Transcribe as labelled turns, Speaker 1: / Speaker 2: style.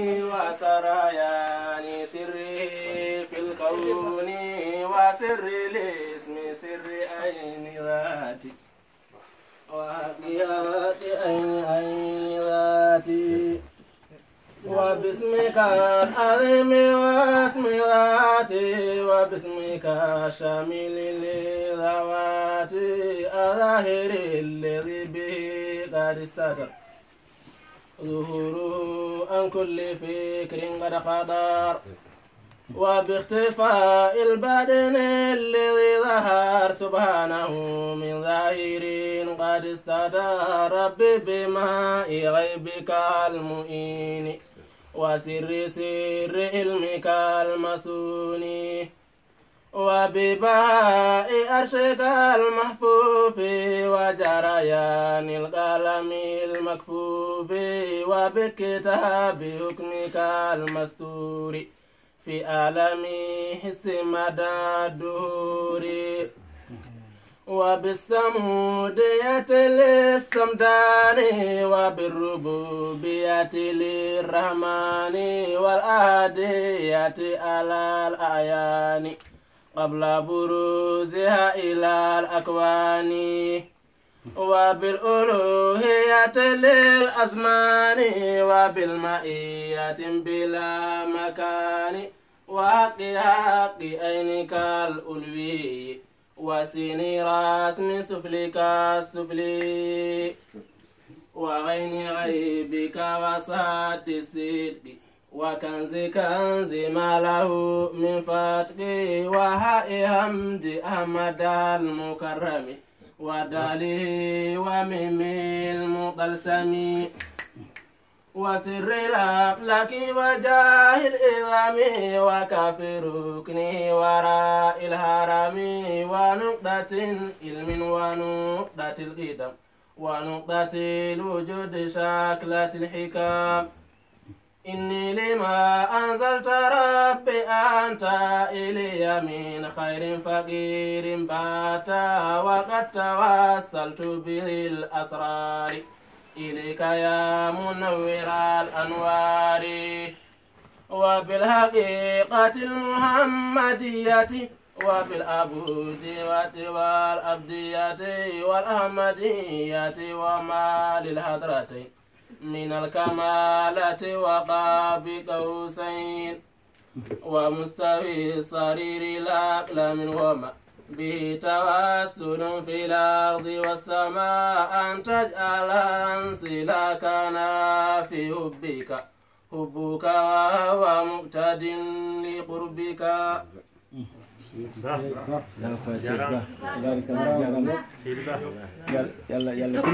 Speaker 1: وسريان سره في الكون وسر الاسم سر أين ذاتي وحقيات أين أين ذاتي وباسمك العظيم واسم ذاتي وباسمك الشامل لذواتي الظاهر الذي به قد استتر ظهور عن كل فكر قد خضر وباختفاء البدن الذي ظهر سبحانه من ظاهر قد استدار ربي بماء غيبك المؤين وسر سر علمك المسون وببهاء أرشك المحفوف وجريان القلم المكفوف وبكتاب حكمك المستور في ألمه حس الدور الدهور وبالسمودية للسمدان وبالربوبية للرحمن والأهدية على الأعيان قبل بروزها إلى الأكوان وبالألوهية للأزمان وبالمئية بلا مكان وحق حق أينك الألوي وسن من سفلك السفلي وعين غيبك وسعة الصدق وكنز كنز ما له من فتق وهاي حمد أحمد المكرم وداله وميمي المطلسمي وسر لك وجاه الإظام وكف ركنه وراء الهرم ونقطة علم ونقطة القدم ونقطة الوجود شكلة الحكام إني لما أنزلت ربي أنت إلي من خير فقير بات وقد توسلت بالأسرار إليك يا منور الأنوار وبالحقيقة المحمدية وفي والأبدية والأحمدية وما للهدرتين من الكمالات وقاب قوسين ومستوي الصرير الأقلم وما به توسل في الأرض والسماء أن تجعل انسلاكنا في حبك حبك وهو مقتد لقربك يلا يلا